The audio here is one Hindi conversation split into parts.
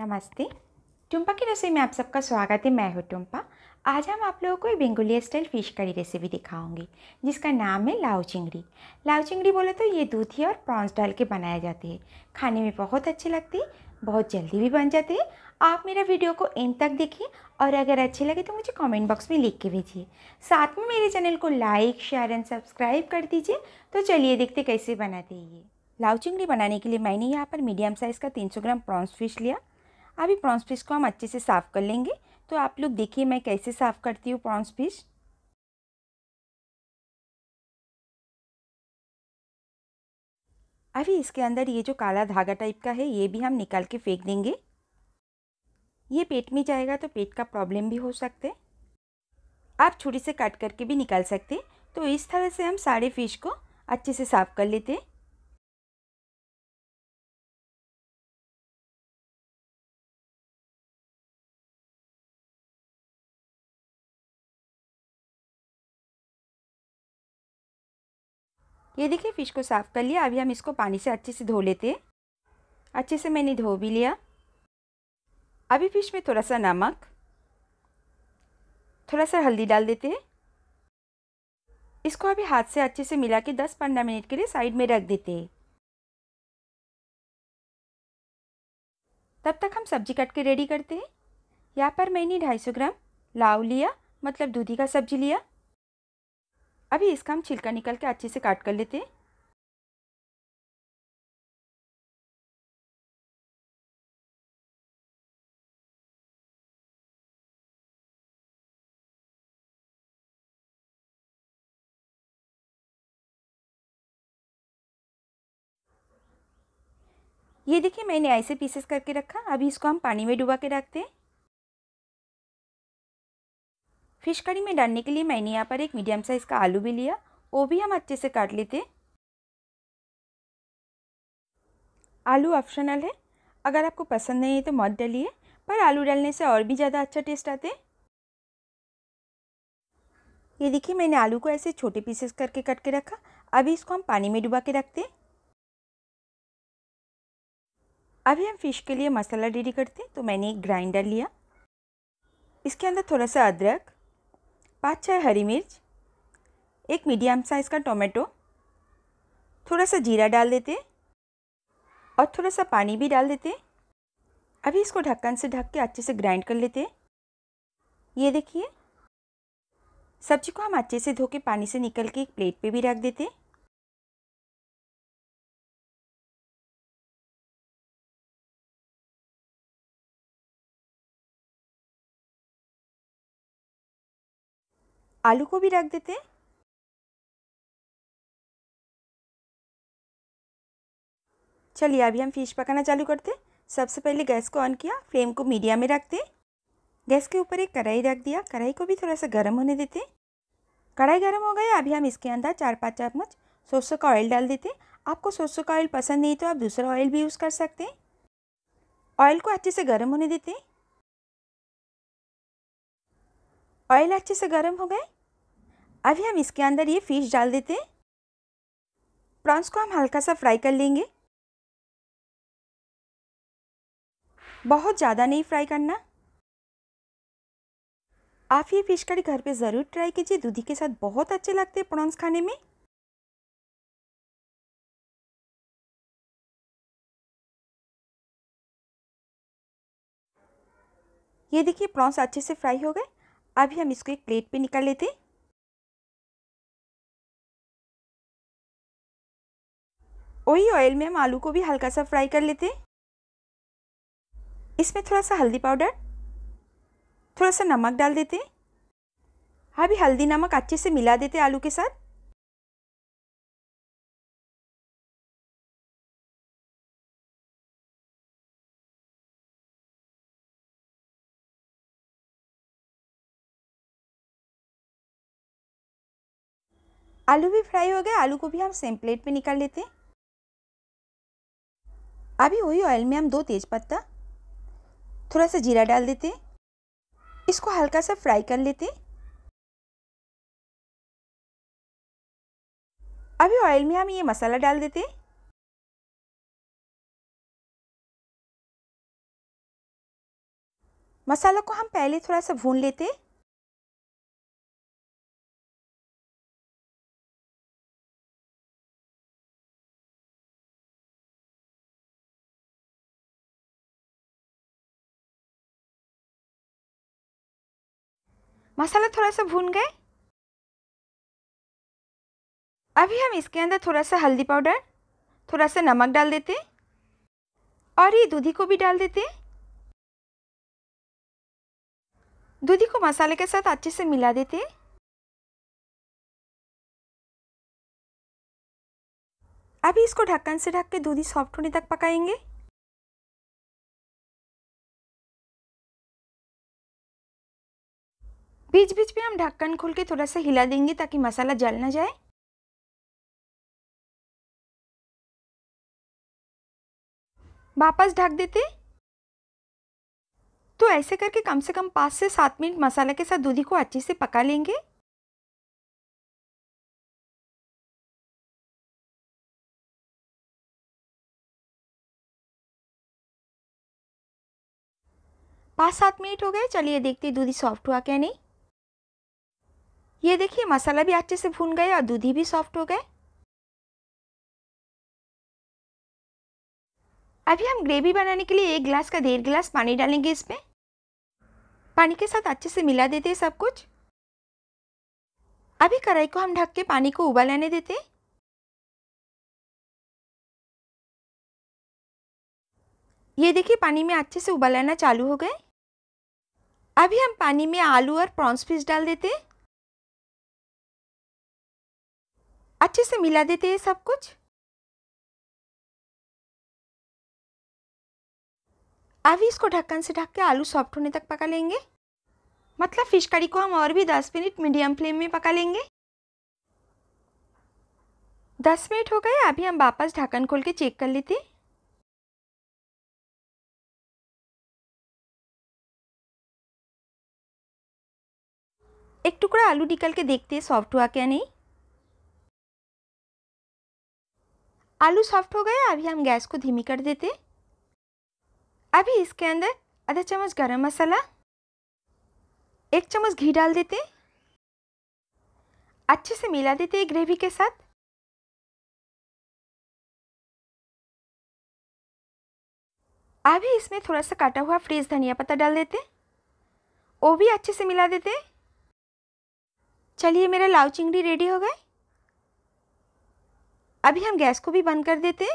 नमस्ते टुम्पा की रसोई में आप सबका स्वागत है मैं हूँ टुम्पा आज हम आप लोगों को एक बेंगुलिया स्टाइल फ़िश करी रेसिपी दिखाऊंगी जिसका नाम है लाव चिंगड़ी लाव चिंगड़ी बोले तो ये दूधिया और प्रॉन्स डाल के बनाया जाती है खाने में बहुत अच्छे लगते हैं बहुत जल्दी भी बन जाते हैं आप मेरा वीडियो को एंड तक देखिए और अगर अच्छे लगे तो मुझे कमेंट बॉक्स में लिख के भेजिए साथ में मेरे चैनल को लाइक शेयर एंड सब्सक्राइब कर दीजिए तो चलिए देखते कैसे बनाते हैं ये लाव चिंगड़ी बनाने के लिए मैंने यहाँ पर मीडियम साइज़ का 300 ग्राम प्रॉन्स फिश लिया अभी प्रॉन्स फिश को हम अच्छे से साफ़ कर लेंगे तो आप लोग देखिए मैं कैसे साफ़ करती हूँ प्रॉन्स फिश अभी इसके अंदर ये जो काला धागा टाइप का है ये भी हम निकाल के फेंक देंगे ये पेट में जाएगा तो पेट का प्रॉब्लम भी हो सकते है आप छुरी से काट करके भी निकाल सकते तो इस तरह से हम सारे फिश को अच्छे से साफ़ कर लेते हैं ये देखिए फ़िश को साफ़ कर लिया अभी हम इसको पानी से अच्छे से धो लेते हैं अच्छे से मैंने धो भी लिया अभी फ़िश में थोड़ा सा नमक थोड़ा सा हल्दी डाल देते हैं इसको अभी हाथ से अच्छे से मिला के दस पंद्रह मिनट के लिए साइड में रख देते हैं तब तक हम सब्जी कट के रेडी करते हैं यहाँ पर मैंने ढाई सौ ग्राम लाव लिया मतलब दूधी का सब्जी लिया अभी इसका हम छिलका निकाल के अच्छे से काट कर लेते हैं ये देखिए मैंने ऐसे पीसेस करके रखा अभी इसको हम पानी में डुबा के रखते हैं फिश कड़ी में डालने के लिए मैंने यहाँ पर एक मीडियम साइज़ का आलू भी लिया वो भी हम अच्छे से काट लेते आलू ऑप्शनल है अगर आपको पसंद नहीं है तो मत डालिए पर आलू डालने से और भी ज़्यादा अच्छा टेस्ट आते ये देखिए मैंने आलू को ऐसे छोटे पीसेस करके कट के रखा अभी इसको हम पानी में डुबा के रखते हैं अभी हम फिश के लिए मसाला रेडी करते हैं तो मैंने एक ग्राइंडर लिया इसके अंदर थोड़ा सा अदरक पाँच छः हरी मिर्च एक मीडियम साइज़ का टोमेटो थोड़ा सा जीरा डाल देते और थोड़ा सा पानी भी डाल देते अभी इसको ढक्कन से ढक के अच्छे से ग्राइंड कर लेते ये देखिए सब्जी को हम अच्छे से धो के पानी से निकल के एक प्लेट पे भी रख देते आलू को भी रख देते हैं चलिए अभी हम फिश पकाना चालू करते हैं सबसे पहले गैस को ऑन किया फ्लेम को मीडियम में रखते हैं गैस के ऊपर एक कढ़ाई रख दिया कढ़ाई को भी थोड़ा सा गर्म होने देते हैं कढ़ाई गर्म हो गया अभी हम इसके अंदर चार पाँच चम्मच सरसों का ऑयल डाल देते हैं आपको सरसों का ऑयल पसंद नहीं तो आप दूसरा ऑयल भी यूज़ कर सकते हैं ऑयल को अच्छे से गर्म होने देते हैं ऑयल अच्छे से गर्म हो गए अभी हम इसके अंदर ये फिश डाल देते हैं प्रॉन्स को हम हल्का सा फ्राई कर लेंगे बहुत ज़्यादा नहीं फ्राई करना आप ये फिश करी घर पे ज़रूर ट्राई कीजिए दूधी के साथ बहुत अच्छे लगते हैं प्रॉन्स खाने में ये देखिए प्रॉन्स अच्छे से फ्राई हो गए अभी हम इसको एक प्लेट पे निकाल लेते हैं वही ऑयल में हम आलू को भी हल्का सा फ्राई कर लेते हैं इसमें थोड़ा सा हल्दी पाउडर थोड़ा सा नमक डाल देते हैं अभी हल्दी नमक अच्छे से मिला देते आलू के साथ आलू भी फ्राई हो गए आलू को भी हम सेम प्लेट में निकाल लेते हैं अभी वही ऑयल में हम दो तेज पत्ता थोड़ा सा जीरा डाल देते हैं इसको हल्का सा फ्राई कर लेते हैं अभी ऑयल में हम ये मसाला डाल देते हैं मसाला को हम पहले थोड़ा सा भून लेते हैं मसाला थोड़ा सा भून गए अभी हम इसके अंदर थोड़ा सा हल्दी पाउडर थोड़ा सा नमक डाल देते और ये दूधी को भी डाल देते दूधी को मसाले के साथ अच्छे से मिला देते अभी इसको ढक्कन से ढक के दूधी सॉफ्ट होने तक पकाएंगे बीच बीच में हम ढक्कन खोल के थोड़ा सा हिला देंगे ताकि मसाला जल ना जाए वापस ढक देते तो ऐसे करके कम से कम पाँच से सात मिनट मसाला के साथ दूधी को अच्छे से पका लेंगे पाँच सात मिनट हो गए चलिए देखते दूधी सॉफ्ट हुआ क्या नहीं ये देखिए मसाला भी अच्छे से भून गया और दूधी भी सॉफ्ट हो गए अभी हम ग्रेवी बनाने के लिए एक गिलास का डेढ़ गिलास पानी डालेंगे इसमें पानी के साथ अच्छे से मिला देते हैं सब कुछ अभी कढ़ाई को हम ढक के पानी को उबालने देते ये देखिए पानी में अच्छे से उबालना चालू हो गए अभी हम पानी में आलू और प्रॉन्स फिश डाल देते हैं अच्छे से मिला देते हैं सब कुछ अभी इसको ढक्कन से ढक के आलू सॉफ्ट होने तक पका लेंगे मतलब फिश कड़ी को हम और भी दस मिनट मीडियम फ्लेम में पका लेंगे दस मिनट हो गए अभी हम वापस ढक्कन खोल के चेक कर लेते एक टुकड़ा आलू निकल के देखते हैं सॉफ्ट हुआ क्या नहीं आलू सॉफ्ट हो गया अभी हम गैस को धीमी कर देते अभी इसके अंदर आधा चम्मच गरम मसाला एक चम्मच घी डाल देते अच्छे से मिला देते ग्रेवी के साथ अभी इसमें थोड़ा सा काटा हुआ फ्रेश धनिया पत्ता डाल देते वो भी अच्छे से मिला देते चलिए मेरा लाव चिंगड़ी रेडी हो गए अभी हम गैस को भी बंद कर देते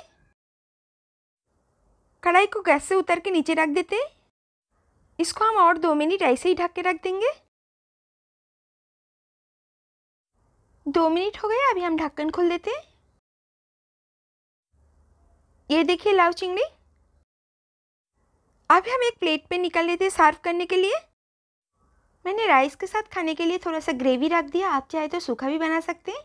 कढ़ाई को गैस से उतर के नीचे रख देते इसको हम और दो मिनट ऐसे ही ढक के रख देंगे दो मिनट हो गए अभी हम ढक्कन खोल देते ये देखिए लाव चिंगड़ी अभी हम एक प्लेट पे निकाल लेते सर्व करने के लिए मैंने राइस के साथ खाने के लिए थोड़ा सा ग्रेवी रख दिया आप चाहे तो सूखा भी बना सकते हैं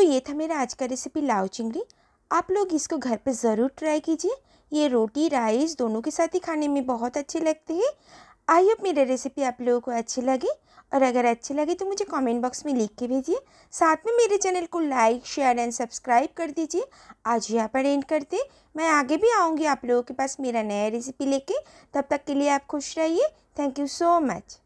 तो ये था मेरा आज का रेसिपी लाओ चिंगड़ी आप लोग इसको घर पे ज़रूर ट्राई कीजिए ये रोटी राइस दोनों के साथ ही खाने में बहुत अच्छे लगते हैं आई होप मेरा रेसिपी आप लोगों को अच्छी लगे और अगर अच्छी लगे तो मुझे कमेंट बॉक्स में लिख के भेजिए साथ में मेरे चैनल को लाइक शेयर एंड सब्सक्राइब कर दीजिए आज यहाँ पर एंड करते मैं आगे भी आऊँगी आप लोगों के पास मेरा नया रेसिपी लेके तब तक के लिए आप खुश रहिए थैंक यू सो मच